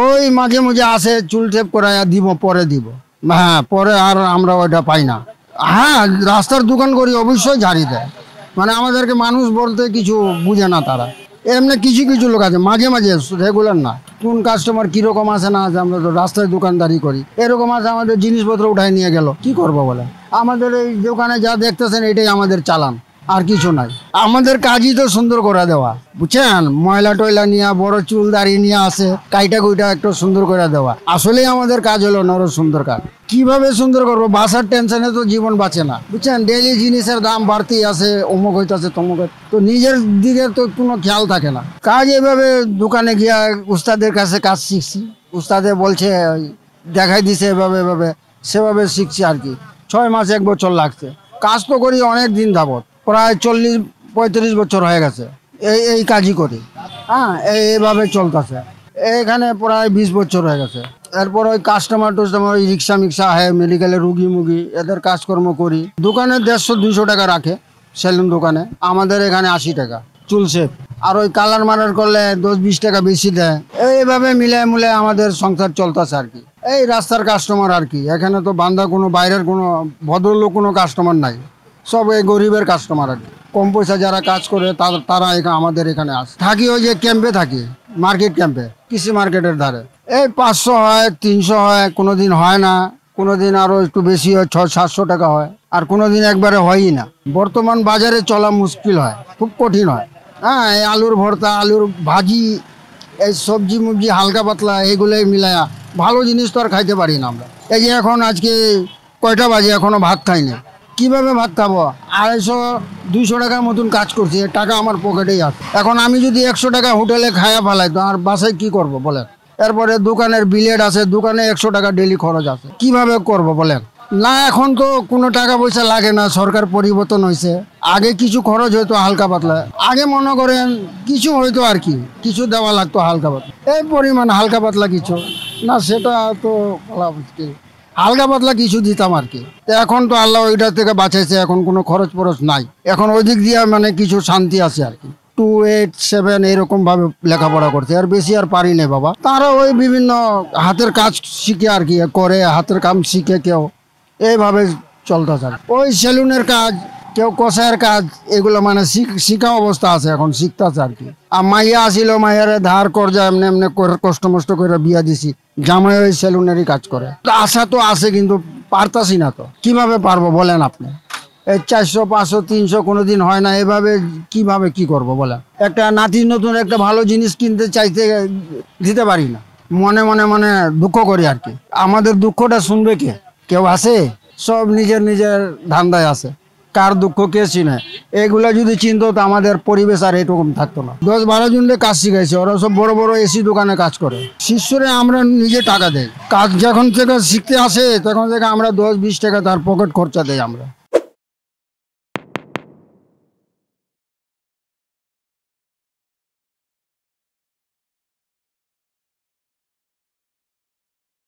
ওই মাঝে মাঝে আসে চুল টেপ করাইয়া দিব পরে দিব হ্যাঁ পরে আর আমরা ওইটা পাই না হ্যাঁ রাস্তার দোকান করি অবশ্যই ঝাড়ি দেয় মানে আমাদেরকে মানুষ বলতে কিছু বুঝে না তারা এমনি কিছু কিছু লোক আছে মাঝে মাঝে রেগুলার না কোন কাস্টমার কীরকম আসে না আসে আমরা তো রাস্তায় দোকানদারি করি এরকম আসে আমাদের জিনিসপত্র উঠায় নিয়ে গেল কি করব বলে আমাদের এই দোকানে যা দেখতেছেন এটাই আমাদের চালান আর কিছু নাই আমাদের কাজই তো সুন্দর করে দেওয়া বুঝছেন ময়লা টয়লা নিয়ে বড় চুল দাঁড়িয়ে নিয়ে আসে কাইটা কুইটা একটু সুন্দর করে দেওয়া আসলেই আমাদের কাজ হলো নর সুন্দর কাজ কিভাবে সুন্দর করবো বাসার টেনশনে তো জীবন বাঁচে না বুঝছেন ডেলি জিনিসের দাম বাড়তেই আছে অমুক হইতেছে তমুক তো নিজের দিকে তো কোনো খেয়াল থাকে না কাজ এভাবে দোকানে গিয়া উস্তাদের কাছে কাজ শিখছি উস্তাদে বলছে দেখাই দিছে এভাবে এভাবে সেভাবে শিখছি আর কি ছয় মাস এক বছর লাগছে কাজ তো করি অনেক দিন যাবত প্রায় চল্লিশ পঁয়ত্রিশ বছর হয়ে গেছে এই এই কাজই করি হ্যাঁ এইভাবে চলতেছে এখানে প্রায় বিশ বছর হয়ে গেছে এরপর ওই কাস্টমার টুস্টমার ওই রিক্সা মিক্সা হয় মেডিকেলে রুগী মুগী এদের কাজকর্ম করি দোকানে দেড়শো দুশো টাকা রাখে সেলুন দোকানে আমাদের এখানে আশি টাকা চুলছে আর ওই কালার মারার করলে দশ বিশ টাকা বেশি দেয় এইভাবে মিলে মিলে আমাদের সংসার চলতেছে আর কি এই রাস্তার কাস্টমার আর কি এখানে তো বান্দা কোনো বাইরের কোনো ভদ্রলোক কোনো কাস্টমার নাই সব এই গরিবের কাস্টমার আর কম পয়সা যারা কাজ করে তারা এখানে আমাদের এখানে আসে থাকি ওই যে ক্যাম্পে থাকি মার্কেট ক্যাম্পে কৃষি মার্কেটের ধারে এই পাঁচশো হয় তিনশো হয় কোনো দিন হয় না কোনো দিন আরও একটু বেশি হয় ছ সাতশো টাকা হয় আর কোনো দিন একবারে হয়ই না বর্তমান বাজারে চলা মুশকিল হয় খুব কঠিন হয় হ্যাঁ এই আলুর ভর্তা আলুর ভাজি এই সবজি মুবজি হালকা পাতলা এগুলোই মিলায়া ভালো জিনিস তো আর খাইতে পারি না আমরা এই যে এখন আজকে কয়টা বাজে এখনও ভাত খাই না কিভাবে ভাত খাবো আড়াইশো দুইশো টাকার মতন কাজ করছি টাকা আমার পকেটেই আছে এখন আমি যদি একশো টাকা হোটেলে খায়া ফেলাই তো আর বাসায় কি করব বলেন এরপরে দোকানের বিলেট আছে দোকানে একশো টাকা ডেলি খরচ আছে কিভাবে করব বলেন না এখন তো কোনো টাকা পয়সা লাগে না সরকার পরিবর্তন হয়েছে আগে কিছু খরচ হয়তো হালকা পাতলা আগে মনে করেন কিছু হয়তো আর কি কিছু দেওয়া লাগতো হালকা পাতলা এই পরিমাণ হালকা পাতলা কিছু না সেটা তো বলা মুশকিল আলগা পাতলা কিছু দিতাম আর কি এখন তো আল্লাহ ওইটা থেকে বাঁচাইছে এখন কোনো খরচ পরচ নাই এখন ওই দিক দিয়ে মানে কিছু শান্তি আছে আর কি টু এইট সেভেন এরকম ভাবে লেখাপড়া করছে আর বেশি আর পারি নেই বাবা তারা ওই বিভিন্ন হাতের কাজ শিখে আর কি করে হাতের কাম শিখে কেউ এইভাবে চলতে থাকে ওই সেলুনের কাজ কেউ কষায়ের কাজ এগুলো মানে শিখা অবস্থা আছে এখন শিখতেছে আর কি আর মাইয়া আসিল মাইয়ার ধার করজা এমনি এমনি কষ্ট মষ্ট করে বিয়া দিছি জামাই ওই সেলুনেরই কাজ করে আশা তো আছে কিন্তু পারতাছি না তো কিভাবে পারবো বলেন আপনি এই চারশো পাঁচশো তিনশো কোনো দিন হয় না এভাবে কিভাবে কি করব বলেন একটা নাতি নতুন একটা ভালো জিনিস কিনতে চাইতে দিতে পারি না মনে মনে মনে দুঃখ করি আর কি আমাদের দুঃখটা শুনবে কে কেউ আছে সব নিজের নিজের ধান্দায় আছে কার দুঃখ কে চিনে এগুলো যদি চিনতো তো আমাদের পরিবেশ আর এরকম থাকতো না দশ বারো জনলে কাজ শিখাইছে ওরা সব বড় বড় এসি দোকানে কাজ করে শিষ্যরে আমরা নিজে টাকা দেয় কাজ যখন থেকে শিখতে আসে তখন থেকে আমরা দশ বিশ টাকা তার পকেট খরচা দেয় আমরা